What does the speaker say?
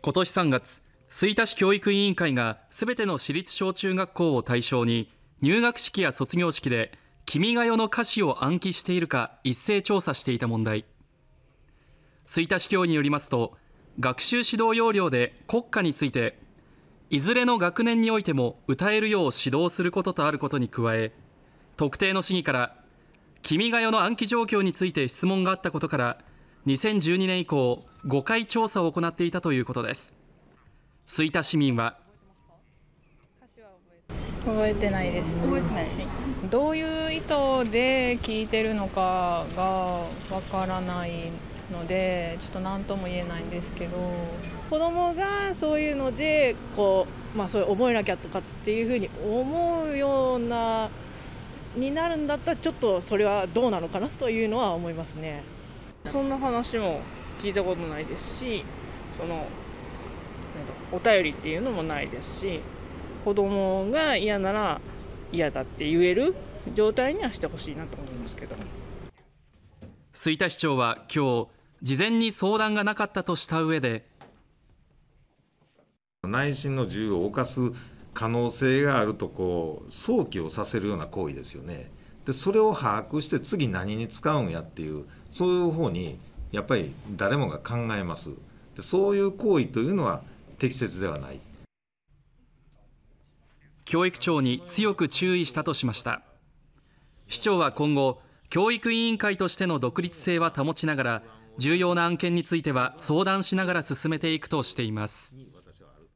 今年3月吹田市教育委員会がすべての私立小中学校を対象に入学式や卒業式で「君が代」の歌詞を暗記しているか一斉調査していた問題吹田市教によりますと学習指導要領で国家についていずれの学年においても歌えるよう指導することとあることに加え特定の市議から「君が代」の暗記状況について質問があったことから「2012年以降5回調査を行っていたということです吹田市民は覚えてないです覚えてない、どういう意図で聞いてるのかがわからないのでちょっと何とも言えないんですけど子供がそういうのでこう、まあ、そういう覚えなきゃとかっていうふうに思うようなになるんだったらちょっとそれはどうなのかなというのは思いますね。そんな話も聞いたことないですしそのお便りっていうのもないですし子供が嫌なら嫌だって言える状態にはしてほしいなと思いますけど吹田市長は今日事前に相談がなかったとした上で内心の自由を犯す可能性があるとこう想起をさせるような行為ですよねでそれを把握して次何に使うんやっていうそういう方にやっぱり誰もが考えますでそういう行為というのは適切ではない教育長に強く注意したとしました市長は今後教育委員会としての独立性は保ちながら重要な案件については相談しながら進めていくとしています。